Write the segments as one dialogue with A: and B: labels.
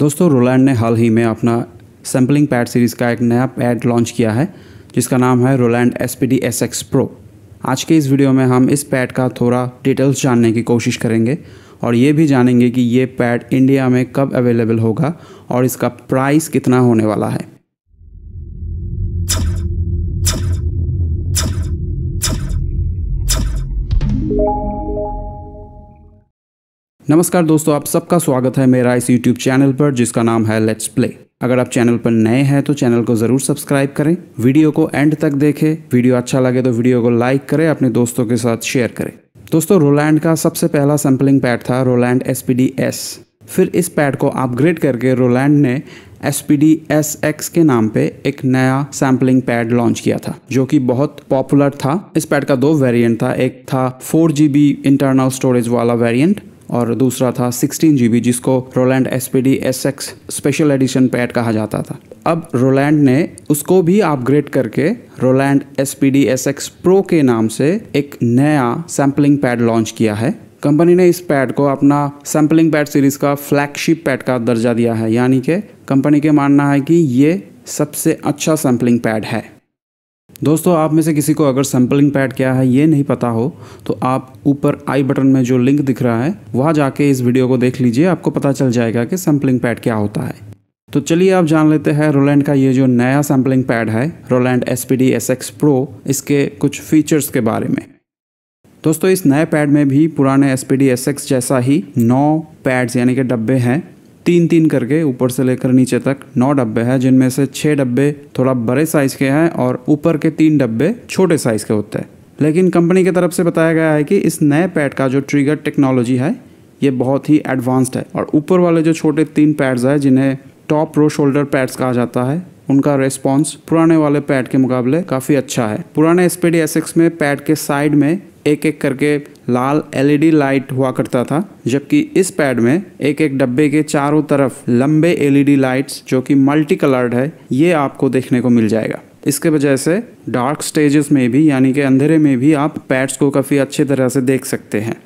A: दोस्तों रोलैंड ने हाल ही में अपना सैम्पलिंग पैड सीरीज़ का एक नया पैड लॉन्च किया है जिसका नाम है Roland S P D S X pro आज के इस वीडियो में हम इस पैड का थोड़ा डिटेल्स जानने की कोशिश करेंगे और ये भी जानेंगे कि ये पैड इंडिया में कब अवेलेबल होगा और इसका प्राइस कितना होने वाला है you नमस्कार दोस्तों आप सबका स्वागत है मेरा इस यूट्यूब चैनल पर जिसका नाम है लेट्स प्ले अगर आप चैनल पर नए हैं तो चैनल को ज़रूर सब्सक्राइब करें वीडियो को एंड तक देखें वीडियो अच्छा लगे तो वीडियो को लाइक करें अपने दोस्तों के साथ शेयर करें दोस्तों रोलैंड का सबसे पहला सैम्पलिंग पैड था रोलैंड एस फिर इस पैड को अपग्रेड करके रोलैंड ने एस एस के नाम पे एक नया सैम्पलिंग पैड लॉन्च किया था जो कि बहुत पॉपुलर था इस पैड का दो वेरिएंट था एक था फोर जी इंटरनल स्टोरेज वाला वेरिएंट और दूसरा था सिक्सटीन जी जिसको Roland S P D S X special edition pad कहा जाता था अब रोलैंड ने उसको भी अपग्रेड करके Roland S P D S X pro के नाम से एक नया सैम्पलिंग पैड लॉन्च किया है कंपनी ने इस पैड को अपना सैम्पलिंग पैड सीरीज का फ्लैगशिप पैड का दर्जा दिया है यानी कि कंपनी के मानना है कि ये सबसे अच्छा सैम्पलिंग पैड है दोस्तों आप में से किसी को अगर सैम्पलिंग पैड क्या है ये नहीं पता हो तो आप ऊपर आई बटन में जो लिंक दिख रहा है वहाँ जाके इस वीडियो को देख लीजिए आपको पता चल जाएगा कि सैम्पलिंग पैड क्या होता है तो चलिए आप जान लेते हैं रोलैंड का ये जो नया सैम्पलिंग पैड है Roland S P D S X pro इसके कुछ फीचर्स के बारे में दोस्तों इस नए पैड में भी पुराने S P D S X जैसा ही नौ पैड्स यानी कि डब्बे हैं तीन तीन करके ऊपर से लेकर नीचे तक नौ डब्बे हैं जिनमें से छः डब्बे थोड़ा बड़े साइज़ के हैं और ऊपर के तीन डब्बे छोटे साइज़ के होते हैं लेकिन कंपनी की तरफ से बताया गया है कि इस नए पैड का जो ट्रिगर टेक्नोलॉजी है ये बहुत ही एडवांस्ड है और ऊपर वाले जो छोटे तीन पैड्स हैं जिन्हें टॉप रो शोल्डर पैड्स कहा जाता है उनका रेस्पॉन्स पुराने वाले पैड के मुकाबले काफ़ी अच्छा है पुराने एस पी में पैड के साइड में एक एक करके लाल एलईडी लाइट e हुआ करता था जबकि इस पैड में एक एक डब्बे के चारों तरफ लंबे एलईडी लाइट्स e जो कि मल्टी कलर्ड है ये आपको देखने को मिल जाएगा इसके वजह से डार्क स्टेजेस में भी यानी कि अंधेरे में भी आप पैड्स को काफ़ी अच्छे तरह से देख सकते हैं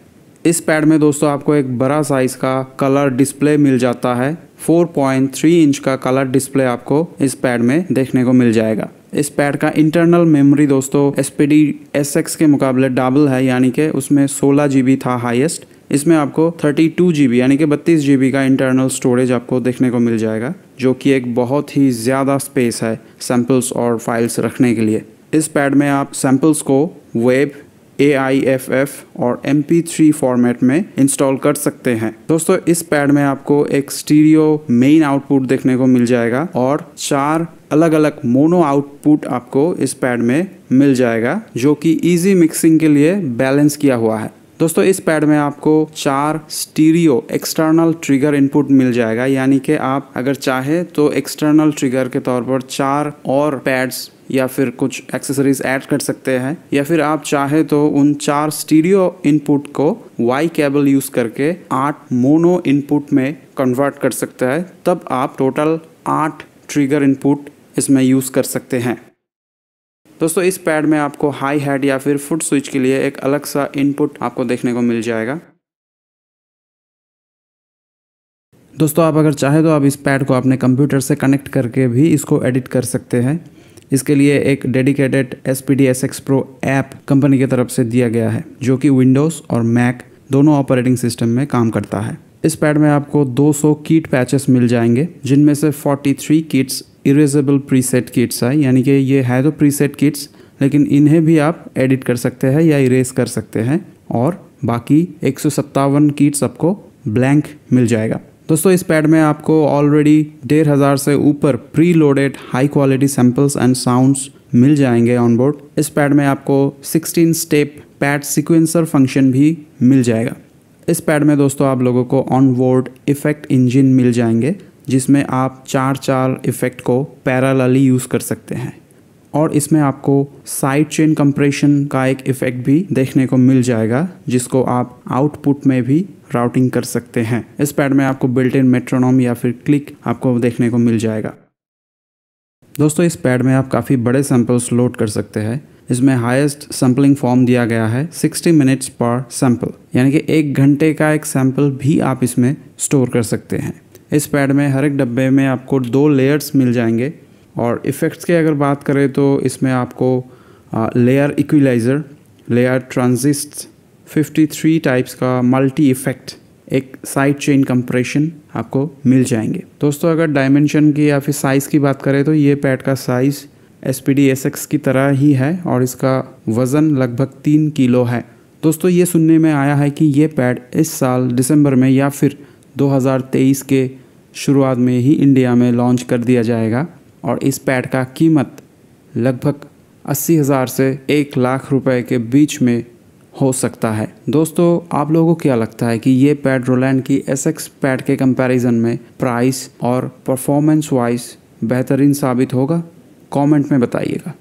A: इस पैड में दोस्तों आपको एक बड़ा साइज़ का कलर डिस्प्ले मिल जाता है 4.3 इंच का कलर डिस्प्ले आपको इस पैड में देखने को मिल जाएगा इस पैड का इंटरनल मेमोरी दोस्तों S P D S X के मुकाबले डबल है यानी कि उसमें सोलह जी बी था हाइस्ट इसमें आपको थर्टी टू जी बी यानी कि बत्तीस जी बी का इंटरनल स्टोरेज आपको देखने को मिल जाएगा जो कि एक बहुत ही ज़्यादा स्पेस है सैम्पल्स और फाइल्स रखने के लिए इस पैड में आप सैम्पल्स को वेब ए आई एफ एफ और एम पी थ्री फॉर्मेट में इंस्टॉल कर सकते हैं दोस्तों इस पैड में आपको एक स्टीरियो मेन आउटपुट देखने को मिल जाएगा और चार अलग अलग मोनो आउटपुट आपको इस पैड में मिल जाएगा जो कि इजी मिक्सिंग के लिए बैलेंस किया हुआ है दोस्तों इस पैड में आपको चार स्टीरियो एक्सटर्नल ट्रिगर इनपुट मिल जाएगा यानी कि आप अगर चाहे तो एक्सटर्नल ट्रिगर के तौर पर चार और पैड्स या फिर कुछ एक्सेसरीज ऐड कर सकते हैं या फिर आप चाहे तो उन चार स्टीरियो इनपुट को वाई केबल यूज़ करके आठ मोनो इनपुट में कन्वर्ट कर सकते हैं तब आप टोटल आठ ट्रिगर इनपुट इसमें यूज़ कर सकते हैं दोस्तों इस पैड में आपको हाई हेड या फिर फुट स्विच के लिए एक अलग सा इनपुट आपको देखने को मिल जाएगा दोस्तों आप अगर चाहें तो आप इस पैड को अपने कंप्यूटर से कनेक्ट करके भी इसको एडिट कर सकते हैं इसके लिए एक dedicated S P D S X pro app company की तरफ से दिया गया है जो कि विंडोज़ और मैक दोनों ऑपरेटिंग सिस्टम में काम करता है इस पैड में आपको 200 कीट पैचेस मिल जाएंगे जिनमें से 43 कीट्स इरेजेबल प्रीसेट किट्स है यानी कि ये है तो प्रीसेट किट्स लेकिन इन्हें भी आप एडिट कर सकते हैं या इरेज कर सकते हैं और बाकी एक किट्स आपको ब्लैंक मिल जाएगा दोस्तों इस पैड में आपको ऑलरेडी डेढ़ हज़ार से ऊपर pre loaded high quality samples and sounds मिल जाएंगे ऑन बोर्ड इस पैड में आपको 16 स्टेप पैड सिक्वेंसर फंक्शन भी मिल जाएगा इस पैड में दोस्तों आप लोगों को ऑन बोर्ड इफेक्ट इंजन मिल जाएंगे जिसमें आप चार चार इफ़ेक्ट को पैरालली यूज़ कर सकते हैं और इसमें आपको साइड चेन कंप्रेशन का एक इफ़ेक्ट भी देखने को मिल जाएगा जिसको आप आउटपुट में भी राउटिंग कर सकते हैं इस पैड में आपको बिल्ट इन मेट्रोनोम या फिर क्लिक आपको देखने को मिल जाएगा दोस्तों इस पैड में आप काफ़ी बड़े सैंपल्स लोड कर सकते हैं इसमें हाईएस्ट सैम्पलिंग फॉर्म दिया गया है 60 मिनट्स पर सैंपल यानी कि एक घंटे का एक सैंपल भी आप इसमें स्टोर कर सकते हैं इस पैड में हर एक डब्बे में आपको दो लेयर्स मिल जाएंगे और इफ़ेक्ट्स की अगर बात करें तो इसमें आपको layer equaliser layer transient 53 types का मल्टी इफ़ेक्ट एक साइड चेन कंप्रेशन आपको मिल जाएंगे दोस्तों अगर डायमेंशन की या फिर साइज़ की बात करें तो ये पैड का size S P D S X की तरह ही है और इसका वज़न लगभग तीन किलो है दोस्तों ये सुनने में आया है कि ये पैड इस साल दिसंबर में या फिर 2023 के शुरुआत में ही इंडिया में लॉन्च कर दिया जाएगा और इस पैड का कीमत लगभग अस्सी हज़ार से एक लाख रुपए के बीच में हो सकता है दोस्तों आप लोगों को क्या लगता है कि ये पैड रोलैंड की एस एक्स पैड के कंपैरिजन में प्राइस और परफॉर्मेंस वाइज बेहतरीन साबित होगा कमेंट में बताइएगा